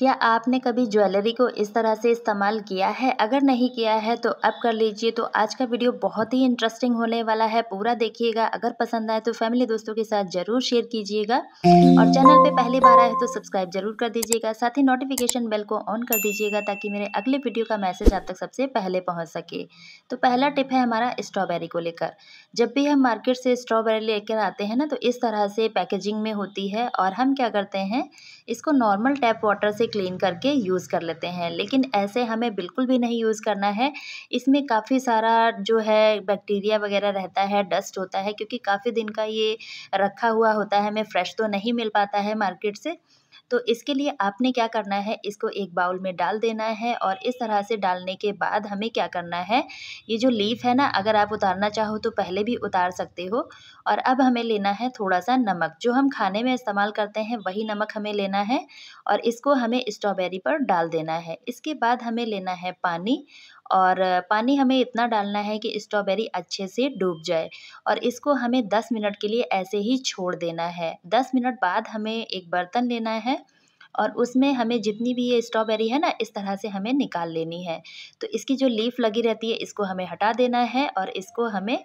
क्या आपने कभी ज्वेलरी को इस तरह से इस्तेमाल किया है अगर नहीं किया है तो अब कर लीजिए तो आज का वीडियो बहुत ही इंटरेस्टिंग होने वाला है पूरा देखिएगा अगर पसंद आए तो फैमिली दोस्तों के साथ जरूर शेयर कीजिएगा और चैनल पे पहली बार आए तो सब्सक्राइब जरूर कर दीजिएगा साथ ही नोटिफिकेशन बेल को ऑन कर दीजिएगा ताकि मेरे अगले वीडियो का मैसेज आप तक सबसे पहले पहुँच सके तो पहला टिप है हमारा स्ट्रॉबेरी को लेकर जब भी हम मार्केट से स्ट्रॉबेरी लेकर आते हैं ना तो इस तरह से पैकेजिंग में होती है और हम क्या करते हैं इसको नॉर्मल टैप वाटर से क्लीन करके यूज़ कर लेते हैं लेकिन ऐसे हमें बिल्कुल भी नहीं यूज़ करना है इसमें काफ़ी सारा जो है बैक्टीरिया वगैरह रहता है डस्ट होता है क्योंकि काफ़ी दिन का ये रखा हुआ होता है हमें फ्रेश तो नहीं मिल पाता है मार्केट से तो इसके लिए आपने क्या करना है इसको एक बाउल में डाल देना है और इस तरह से डालने के बाद हमें क्या करना है ये जो लीफ है ना अगर आप उतारना चाहो तो पहले भी उतार सकते हो और अब हमें लेना है थोड़ा सा नमक जो हम खाने में इस्तेमाल करते हैं वही नमक हमें लेना है और इसको हमें स्ट्रॉबेरी पर डाल देना है इसके बाद हमें लेना है पानी और पानी हमें इतना डालना है कि स्ट्रॉबेरी अच्छे से डूब जाए और इसको हमें दस मिनट के लिए ऐसे ही छोड़ देना है दस मिनट बाद हमें एक बर्तन लेना है और उसमें हमें जितनी भी ये स्ट्रॉबेरी है ना इस तरह से हमें निकाल लेनी है तो इसकी जो लीफ लगी रहती है इसको हमें हटा देना है और इसको हमें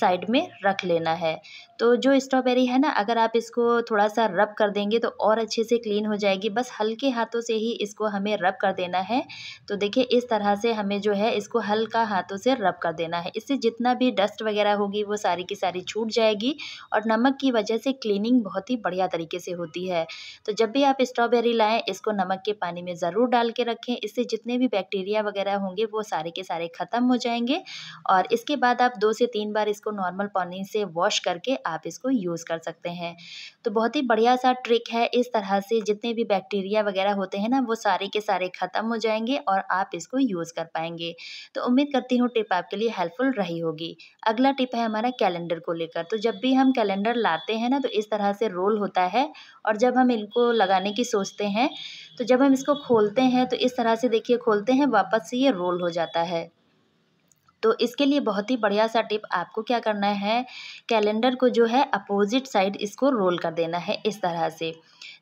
साइड में रख लेना है तो जो स्ट्रॉबेरी है ना अगर आप इसको थोड़ा सा रब कर देंगे तो और अच्छे से क्लीन हो जाएगी बस हल्के हाथों से ही इसको हमें रब कर देना है तो देखिए इस तरह से हमें जो है इसको हल्का हाथों से रब कर देना है इससे जितना भी डस्ट वगैरह होगी वो सारी की सारी छूट जाएगी और नमक की वजह से क्लीनिंग बहुत ही बढ़िया तरीके से होती है तो जब भी आप स्ट्रॉबेरी भी लाएं इसको नमक के पानी में ज़रूर डाल के रखें इससे जितने भी बैक्टीरिया वगैरह होंगे वो सारे के सारे ख़त्म हो जाएंगे और इसके बाद आप दो से तीन बार इसको नॉर्मल पानी से वॉश करके आप इसको यूज़ कर सकते हैं तो बहुत ही बढ़िया सा ट्रिक है इस तरह से जितने भी बैक्टीरिया वगैरह होते हैं ना वो सारे के सारे ख़त्म हो जाएंगे और आप इसको यूज़ कर पाएंगे तो उम्मीद करती हूँ टिप आपके लिए हेल्पफुल रही होगी अगला टिप है हमारा कैलेंडर को लेकर तो जब भी हम कैलेंडर लाते हैं ना तो इस तरह से रोल होता है और जब हम इनको लगाने की सोचते सकते हैं तो जब हम इसको खोलते हैं तो इस तरह से देखिए खोलते हैं वापस से ये रोल हो जाता है तो इसके लिए बहुत ही बढ़िया सा टिप आपको क्या करना है कैलेंडर को जो है अपोजिट साइड इसको रोल कर देना है इस तरह से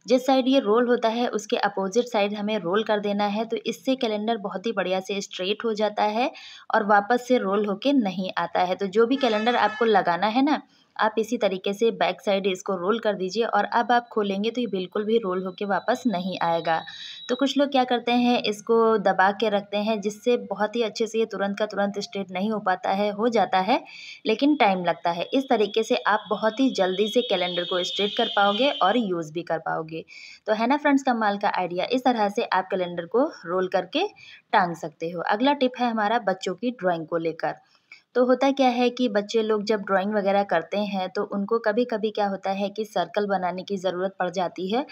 जिस साइड ये रोल होता है उसके अपोजिट साइड हमें रोल कर देना है तो इससे कैलेंडर बहुत ही बढ़िया से स्ट्रेट हो जाता है और वापस से रोल होके नहीं आता है तो जो भी कैलेंडर आपको लगाना है ना आप इसी तरीके से बैक साइड इसको रोल कर दीजिए और अब आप खोलेंगे तो ये बिल्कुल भी रोल होके वापस नहीं आएगा तो कुछ लोग क्या करते हैं इसको दबा के रखते हैं जिससे बहुत ही अच्छे से ये तुरंत का तुरंत स्ट्रेट नहीं हो पाता है हो जाता है लेकिन टाइम लगता है इस तरीके से आप बहुत ही जल्दी से कैलेंडर को स्ट्रेट कर पाओगे और यूज़ भी कर पाओगे होंगे तो है ना फ्रेंड्स कमाल का आइडिया इस तरह से आप कैलेंडर को रोल करके टांग सकते हो अगला टिप है हमारा बच्चों की ड्राइंग को लेकर तो होता क्या है कि बच्चे लोग जब ड्राइंग वगैरह करते हैं तो उनको कभी कभी क्या होता है कि सर्कल बनाने की ज़रूरत पड़ जाती है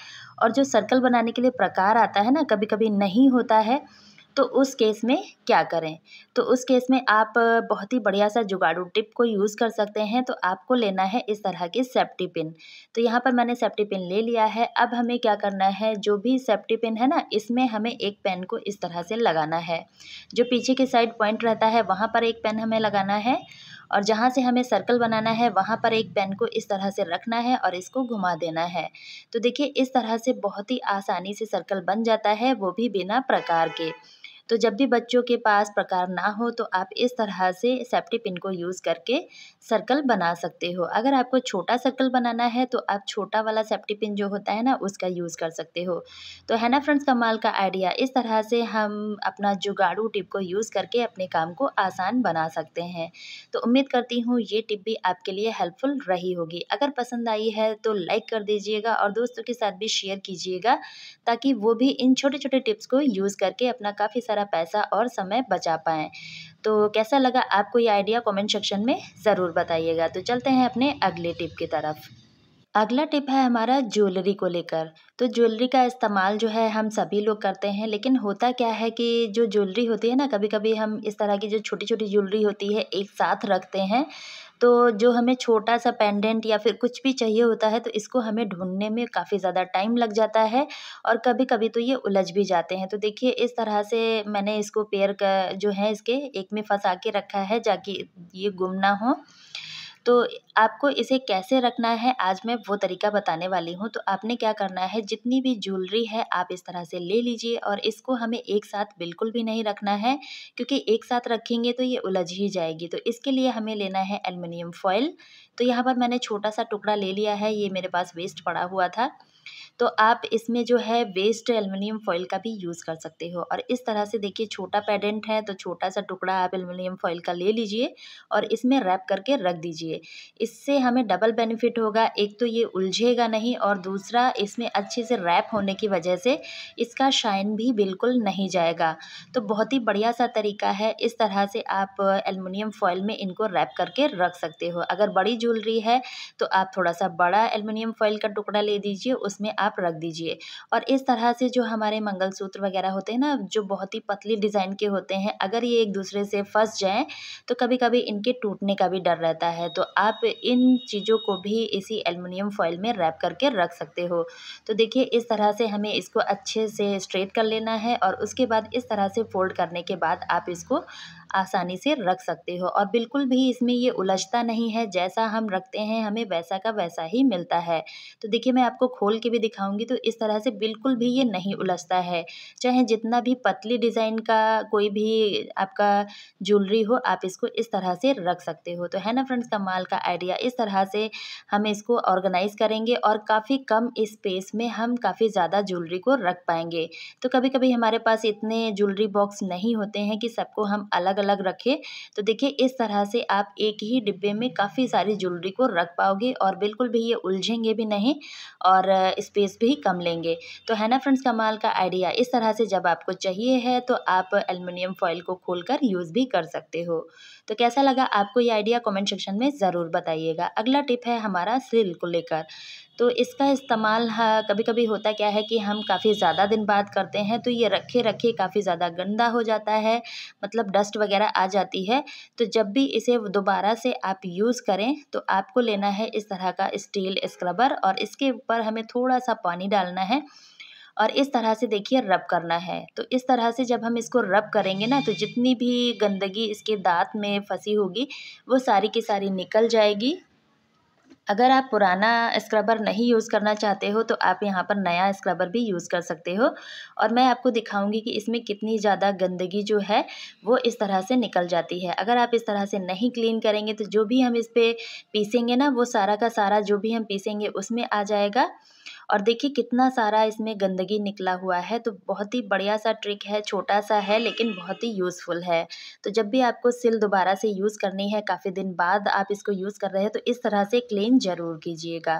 और जो सर्कल बनाने के लिए प्रकार आता है ना कभी कभी नहीं होता है तो उस केस में क्या करें तो उस केस में आप बहुत ही बढ़िया सा जुगाड़ू टिप को यूज़ कर सकते हैं तो आपको लेना है इस तरह की सेफ्टी पिन तो यहाँ पर मैंने सेफ्टी पिन ले लिया है अब हमें क्या करना है जो भी सेफ्टी पिन है ना इसमें हमें एक पेन को इस तरह से लगाना है जो पीछे की साइड पॉइंट रहता है वहाँ पर एक पेन हमें लगाना है और जहाँ से हमें सर्कल बनाना है वहाँ पर एक पेन को इस तरह से रखना है और इसको घुमा देना है तो देखिए इस तरह से बहुत ही आसानी से सर्कल बन जाता है वो भी बिना प्रकार के तो जब भी बच्चों के पास प्रकार ना हो तो आप इस तरह से सेफ्टी पिन को यूज़ करके सर्कल बना सकते हो अगर आपको छोटा सर्कल बनाना है तो आप छोटा वाला सेफ्टी पिन जो होता है ना उसका यूज़ कर सकते हो तो है ना फ्रेंड्स कमाल का आइडिया इस तरह से हम अपना जुगाड़ू टिप को यूज़ करके अपने काम को आसान बना सकते हैं तो उम्मीद करती हूँ ये टिप भी आपके लिए हेल्पफुल रही होगी अगर पसंद आई है तो लाइक कर दीजिएगा और दोस्तों के साथ भी शेयर कीजिएगा ताकि वो भी इन छोटे छोटे टिप्स को यूज़ करके अपना काफ़ी सारा सारा पैसा और समय बचा पाएँ तो कैसा लगा आपको ये आइडिया कमेंट सेक्शन में ज़रूर बताइएगा तो चलते हैं अपने अगले टिप की तरफ अगला टिप है हमारा ज्वेलरी को लेकर तो ज्वेलरी का इस्तेमाल जो है हम सभी लोग करते हैं लेकिन होता क्या है कि जो ज्वेलरी होती है ना कभी कभी हम इस तरह की जो छोटी छोटी ज्वेलरी होती है एक साथ रखते हैं तो जो हमें छोटा सा पेंडेंट या फिर कुछ भी चाहिए होता है तो इसको हमें ढूँढने में काफ़ी ज़्यादा टाइम लग जाता है और कभी कभी तो ये उलझ भी जाते हैं तो देखिए इस तरह से मैंने इसको पेयर जो है इसके एक में फँसा के रखा है ताकि ये गुम ना हो तो आपको इसे कैसे रखना है आज मैं वो तरीका बताने वाली हूँ तो आपने क्या करना है जितनी भी ज्वेलरी है आप इस तरह से ले लीजिए और इसको हमें एक साथ बिल्कुल भी नहीं रखना है क्योंकि एक साथ रखेंगे तो ये उलझ ही जाएगी तो इसके लिए हमें लेना है एलमिनियम फॉयल तो यहाँ पर मैंने छोटा सा टुकड़ा ले लिया है ये मेरे पास वेस्ट पड़ा हुआ था तो आप इसमें जो है वेस्ट एलमिनियम फॉइल का भी यूज़ कर सकते हो और इस तरह से देखिए छोटा पेडेंट है तो छोटा सा टुकड़ा आप एलमिनियम फॉइल का ले लीजिए और इसमें रैप करके रख दीजिए इससे हमें डबल बेनिफिट होगा एक तो ये उलझेगा नहीं और दूसरा इसमें अच्छे से रैप होने की वजह से इसका शाइन भी बिल्कुल नहीं जाएगा तो बहुत ही बढ़िया सा तरीका है इस तरह से आप एलमिनियम फॉइल में इनको रैप करके रख सकते हो अगर बड़ी ज्वेलरी है तो आप थोड़ा सा बड़ा एलमिनियम फॉइल का टुकड़ा ले दीजिए उस इसमें आप रख दीजिए और इस तरह से जो हमारे मंगलसूत्र वगैरह होते हैं ना जो बहुत ही पतली डिज़ाइन के होते हैं अगर ये एक दूसरे से फंस जाएँ तो कभी कभी इनके टूटने का भी डर रहता है तो आप इन चीज़ों को भी इसी एलमिनियम फॉइल में रैप करके रख सकते हो तो देखिए इस तरह से हमें इसको अच्छे से स्ट्रेट कर लेना है और उसके बाद इस तरह से फोल्ड करने के बाद आप इसको आसानी से रख सकते हो और बिल्कुल भी इसमें ये उलझता नहीं है जैसा हम रखते हैं हमें वैसा का वैसा ही मिलता है तो देखिए मैं आपको खोल के भी दिखाऊंगी तो इस तरह से बिल्कुल भी ये नहीं उलझता है चाहे जितना भी पतली डिज़ाइन का कोई भी आपका ज्वेलरी हो आप इसको इस तरह से रख सकते हो तो है ना फ्रेंड्स कमाल का आइडिया इस तरह से हम इसको ऑर्गेनाइज करेंगे और काफ़ी कम स्पेस में हम काफ़ी ज़्यादा ज्वेलरी को रख पाएंगे तो कभी कभी हमारे पास इतने ज्वेलरी बॉक्स नहीं होते हैं कि सबको हम अलग अलग अलग रखें तो देखिए इस तरह से आप एक ही डिब्बे में काफ़ी सारी ज्वेलरी को रख पाओगे और बिल्कुल भी ये उलझेंगे भी नहीं और स्पेस भी कम लेंगे तो है ना फ्रेंड्स कमाल का आइडिया इस तरह से जब आपको चाहिए है तो आप एलमिनियम फॉइल को खोल कर यूज़ भी कर सकते हो तो कैसा लगा आपको ये आइडिया कमेंट सेक्शन में ज़रूर बताइएगा अगला टिप है हमारा सिल को लेकर तो इसका इस्तेमाल हाँ, कभी कभी होता क्या है कि हम काफ़ी ज़्यादा दिन बाद करते हैं तो ये रखे रखे काफ़ी ज़्यादा गंदा हो जाता है मतलब डस्ट वगैरह आ जाती है तो जब भी इसे दोबारा से आप यूज़ करें तो आपको लेना है इस तरह का स्टील स्क्रबर और इसके ऊपर हमें थोड़ा सा पानी डालना है और इस तरह से देखिए रब करना है तो इस तरह से जब हम इसको रब करेंगे ना तो जितनी भी गंदगी इसके दांत में फंसी होगी वो सारी की सारी निकल जाएगी अगर आप पुराना स्क्रबर नहीं यूज़ करना चाहते हो तो आप यहाँ पर नया स्क्रबर भी यूज़ कर सकते हो और मैं आपको दिखाऊंगी कि इसमें कितनी ज़्यादा गंदगी जो है वो इस तरह से निकल जाती है अगर आप इस तरह से नहीं क्लीन करेंगे तो जो भी हम इस पर पीसेंगे ना वो सारा का सारा जो भी हम पीसेंगे उसमें आ जाएगा और देखिए कितना सारा इसमें गंदगी निकला हुआ है तो बहुत ही बढ़िया सा ट्रिक है छोटा सा है लेकिन बहुत ही यूज़फुल है तो जब भी आपको सिल दोबारा से यूज़ करनी है काफ़ी दिन बाद आप इसको यूज़ कर रहे हैं तो इस तरह से क्लीन कमेंट ज़रूर कीजिएगा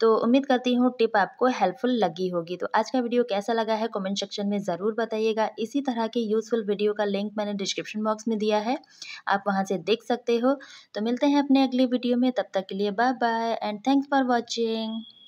तो उम्मीद करती हूँ टिप आपको हेल्पफुल लगी होगी तो आज का वीडियो कैसा लगा है कमेंट सेक्शन में ज़रूर बताइएगा इसी तरह के यूज़फुल वीडियो का लिंक मैंने डिस्क्रिप्शन बॉक्स में दिया है आप वहाँ से देख सकते हो तो मिलते हैं अपने अगली वीडियो में तब तक के लिए bye bye and thanks for watching